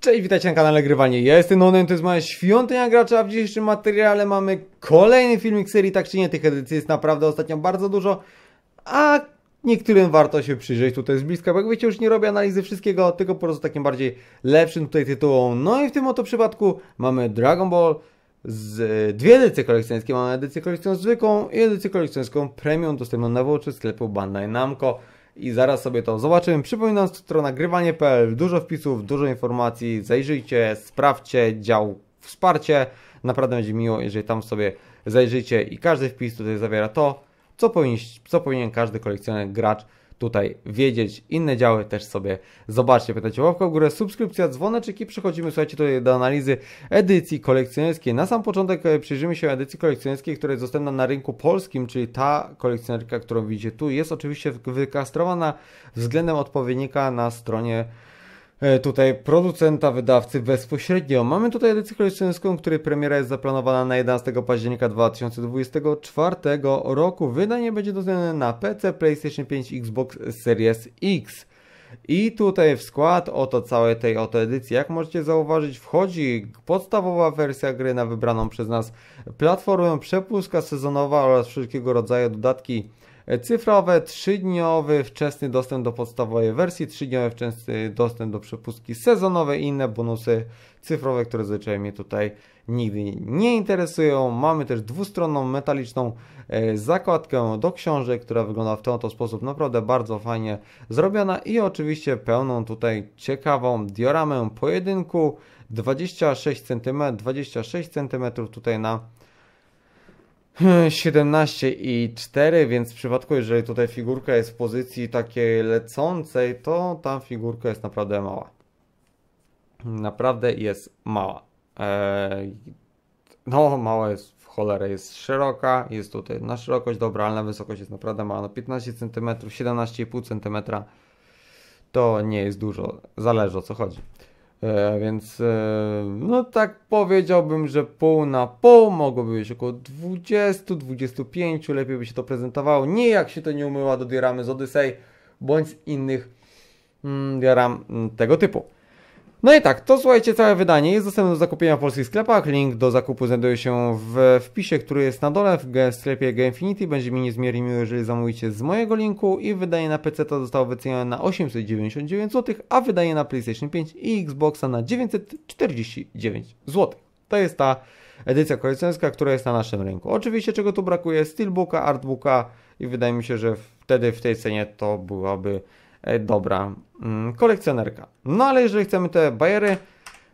Cześć, witajcie na kanale Grywanie. Ja jestem Nonem, to jest moja świątynia gracza. W dzisiejszym materiale mamy kolejny filmik serii, tak czy nie, tych edycji jest naprawdę ostatnio bardzo dużo, a niektórym warto się przyjrzeć tutaj z bliska, bo jak wiecie już nie robię analizy wszystkiego, tylko po prostu takim bardziej lepszym tutaj tytułom. No i w tym oto przypadku mamy Dragon Ball z e, dwie edycje kolekcjonerskie. Mamy edycję kolekcjonerską zwykłą i edycję kolekcjonerską premium dostępną na wyłączy sklepu Bandai Namco i zaraz sobie to zobaczymy. Przypominam, strona nagrywanie.pl, dużo wpisów, dużo informacji, zajrzyjcie, sprawdźcie dział wsparcie. Naprawdę będzie miło, jeżeli tam sobie zajrzyjcie i każdy wpis tutaj zawiera to, co powinien, co powinien każdy kolekcjoner gracz tutaj wiedzieć. Inne działy też sobie zobaczcie. Pytacie łapkę w górę, subskrypcja, dzwoneczek i przechodzimy, słuchajcie, tutaj do analizy edycji kolekcjonerskiej. Na sam początek e, przyjrzymy się edycji kolekcjonerskiej, która jest dostępna na rynku polskim, czyli ta kolekcjonerka, którą widzicie tu, jest oczywiście wykastrowana względem odpowiednika na stronie E, tutaj producenta, wydawcy bezpośrednio. Mamy tutaj edycję kolekcjonerską, której premiera jest zaplanowana na 11 października 2024 roku. Wydanie będzie dostępne na PC, PlayStation 5, Xbox Series X. I tutaj w skład oto całej tej oto edycji, jak możecie zauważyć, wchodzi podstawowa wersja gry na wybraną przez nas platformę, przepustka sezonowa oraz wszelkiego rodzaju dodatki cyfrowe, 3-dniowy wczesny dostęp do podstawowej wersji, 3-dniowy wczesny dostęp do przepustki sezonowe i inne bonusy cyfrowe, które zazwyczaj mnie tutaj nigdy nie interesują. Mamy też dwustronną metaliczną e, zakładkę do książek, która wygląda w ten oto sposób naprawdę bardzo fajnie zrobiona i oczywiście pełną tutaj ciekawą dioramę pojedynku 26 cm, 26 cm tutaj na 17 hmm, i 4, więc w przypadku, jeżeli tutaj figurka jest w pozycji takiej lecącej, to ta figurka jest naprawdę mała. Naprawdę jest mała. Eee, no, mała jest w cholerę, jest szeroka, jest tutaj na szerokość dobra, ale na wysokość jest naprawdę mała. No 15 cm, 17,5 cm to nie jest dużo, zależy o co chodzi. E, więc e, no tak powiedziałbym, że pół na pół mogłoby być około 20-25, lepiej by się to prezentowało. Nie jak się to nie umyła do dioramy z Odyssey bądź z innych mm, mm tego typu. No i tak, to słuchajcie, całe wydanie jest dostępne do zakupienia w polskich sklepach. Link do zakupu znajduje się w wpisie, który jest na dole w sklepie Gamefinity. Będzie mi niezmiernie miło, jeżeli zamówicie z mojego linku i wydanie na PC to zostało wycenione na 899 zł, a wydanie na PlayStation 5 i Xboxa na 949 zł. To jest ta edycja kolekcjonerska, która jest na naszym rynku. Oczywiście czego tu brakuje? Steelbooka, artbooka i wydaje mi się, że wtedy w tej cenie to byłaby E, dobra, mm, kolekcjonerka. No ale jeżeli chcemy te bajery,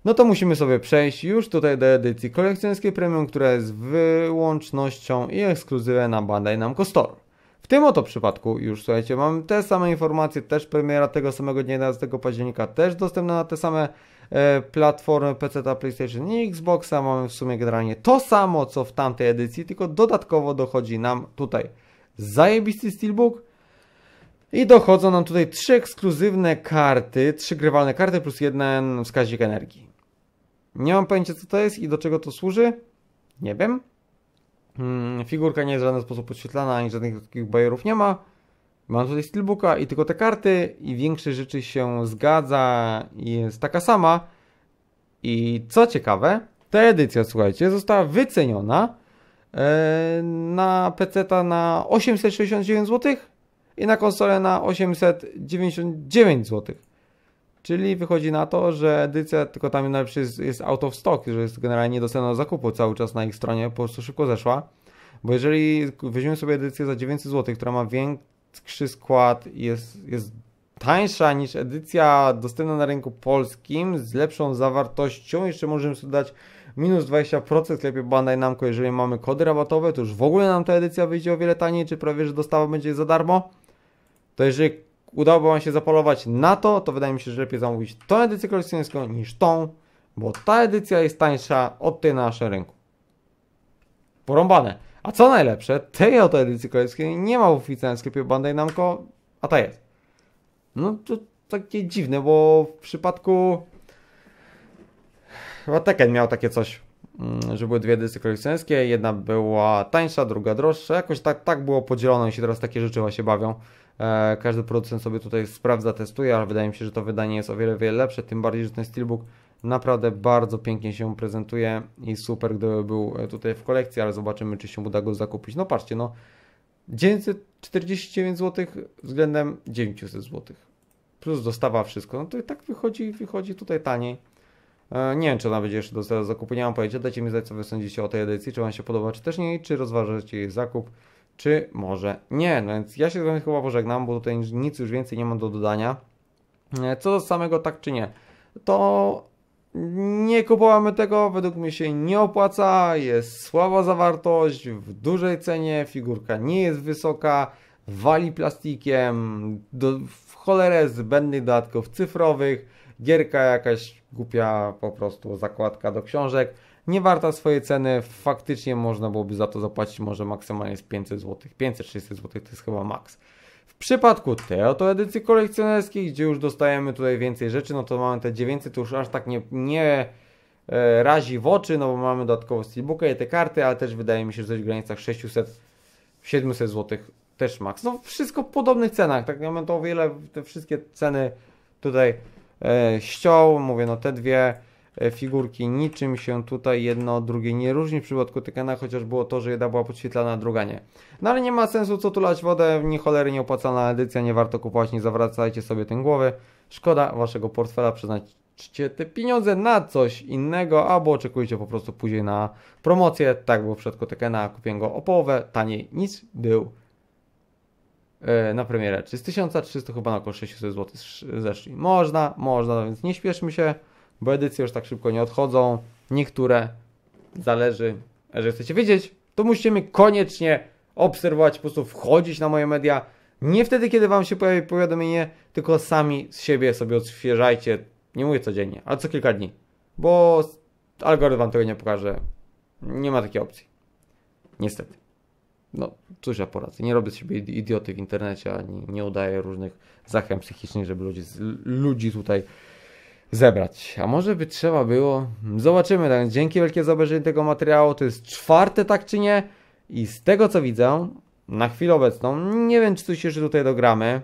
no to musimy sobie przejść już tutaj do edycji kolekcjonerskiej premium, która jest wyłącznością i ekskluzywem na Bandai Namco Store. W tym oto przypadku już słuchajcie, mam te same informacje, też premiera tego samego dnia 11 października, też dostępna na te same e, platformy PC, PlayStation i Xboxa. Mamy w sumie generalnie to samo co w tamtej edycji, tylko dodatkowo dochodzi nam tutaj zajebisty Steelbook, i dochodzą nam tutaj trzy ekskluzywne karty, trzy grywalne karty plus jeden wskaźnik energii. Nie mam pojęcia co to jest i do czego to służy. Nie wiem. Hmm, figurka nie jest w żaden sposób podświetlana, ani żadnych takich bajerów nie ma. Mam tutaj steelbooka i tylko te karty i większość rzeczy się zgadza i jest taka sama. I co ciekawe, ta edycja, słuchajcie, została wyceniona e, na PC-ta na 869 zł i na konsolę na 899 zł. Czyli wychodzi na to, że edycja, tylko tam najlepszy jest, jest out of stock, że jest generalnie niedostępna do zakupu cały czas na ich stronie, po prostu szybko zeszła. Bo jeżeli weźmiemy sobie edycję za 900 zł, która ma większy skład i jest, jest tańsza niż edycja dostępna na rynku polskim z lepszą zawartością. Jeszcze możemy sobie dać minus 20% w sklepie Bandai Namco, jeżeli mamy kody rabatowe, to już w ogóle nam ta edycja wyjdzie o wiele taniej, czy prawie, że dostawa będzie za darmo to jeżeli udałoby Wam się zapolować na to, to wydaje mi się, że lepiej zamówić tą edycję kolekcjonerską niż tą, bo ta edycja jest tańsza od tej na naszym rynku. Porąbane. A co najlepsze, tej oto edycji kolekcjonerskiej nie ma w oficjalnym sklepie Bandai Namco, a ta jest. No to takie dziwne, bo w przypadku... Chyba Tekken miał takie coś, mm, że były dwie edycje kolekcjonerskie, jedna była tańsza, druga droższa, jakoś tak, tak było podzielone i się teraz takie rzeczy właśnie bawią. E, każdy producent sobie tutaj sprawdza, testuje, ale wydaje mi się, że to wydanie jest o wiele, wiele lepsze, tym bardziej, że ten Steelbook naprawdę bardzo pięknie się prezentuje i super, gdyby był e, tutaj w kolekcji, ale zobaczymy, czy się uda go zakupić. No patrzcie, no 949 zł względem 900 zł. Plus dostawa, wszystko. No to i tak wychodzi, wychodzi tutaj taniej. E, nie wiem, czy ona będzie jeszcze do zakupu, nie mam pojęcia. Dajcie mi znać, co wy sądzicie o tej edycji, czy wam się podoba, czy też nie, czy rozważacie jej zakup czy może nie. No więc ja się z wami chyba pożegnam, bo tutaj nic już więcej nie mam do dodania. E, co do samego tak czy nie, to nie kupowamy tego, według mnie się nie opłaca, jest słaba zawartość, w dużej cenie, figurka nie jest wysoka, wali plastikiem, do, w cholerę zbędnych dodatków cyfrowych, gierka jakaś głupia po prostu zakładka do książek, nie warta swojej ceny, faktycznie można byłoby za to zapłacić może maksymalnie z 500 zł, 560 zł to jest chyba maks. W przypadku tej oto edycji kolekcjonerskich, gdzie już dostajemy tutaj więcej rzeczy, no to mamy te 900, to już aż tak nie, nie e, razi w oczy, no bo mamy dodatkowo steelbooka i te karty, ale też wydaje mi się, że coś w granicach 600, 700 zł też maks. No wszystko w podobnych cenach, tak mam to o wiele te wszystkie ceny tutaj E, ściął. Mówię, no te dwie e, figurki niczym się tutaj jedno od drugiej nie różni. W przypadku Tykena, chociaż było to, że jedna była podświetlana, druga nie. No ale nie ma sensu co tulać wodę, nie cholery nieopłacalna edycja, nie warto kupować, nie zawracajcie sobie tym głowy. Szkoda waszego portfela, przeznaczcie te pieniądze na coś innego, albo oczekujcie po prostu później na promocję. Tak było w przypadku Tekena, kupię go o połowę taniej niż był E, na premierę, czy z 1300 chyba na około 600 zł zeszli. Można, można, no więc nie śpieszmy się, bo edycje już tak szybko nie odchodzą. Niektóre zależy, że chcecie wiedzieć, to musimy koniecznie obserwować, po prostu wchodzić na moje media. Nie wtedy, kiedy Wam się pojawi powiadomienie, tylko sami z siebie sobie odświeżajcie. Nie mówię codziennie, ale co kilka dni, bo algorytm Wam tego nie pokaże. Nie ma takiej opcji. Niestety no cóż ja poradzę, nie robię z siebie idioty w internecie, ani nie udaję różnych zachęt psychicznych, żeby ludzi, ludzi tutaj zebrać. A może by trzeba było? Zobaczymy. Tak. Dzięki wielkie za obejrzenie tego materiału. To jest czwarte, tak czy nie? I z tego co widzę, na chwilę obecną, nie wiem czy coś jeszcze tutaj dogramy.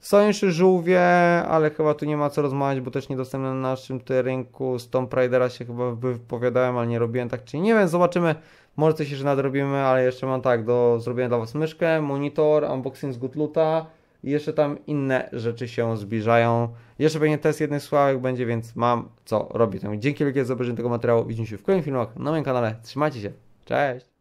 Są jeszcze żółwie, ale chyba tu nie ma co rozmawiać, bo też niedostępne na naszym rynku. Z Tomb Raidera się chyba wypowiadałem, ale nie robiłem tak czy nie. nie wiem. Zobaczymy. Może coś jeszcze nadrobimy, ale jeszcze mam tak, do zrobienia dla Was myszkę, monitor, unboxing z Gutluta i jeszcze tam inne rzeczy się zbliżają. Jeszcze pewnie test jednych sławek będzie, więc mam co robić. Dzięki wielkie za obejrzenie tego materiału. Widzimy się w kolejnych filmach na moim kanale. Trzymajcie się. Cześć!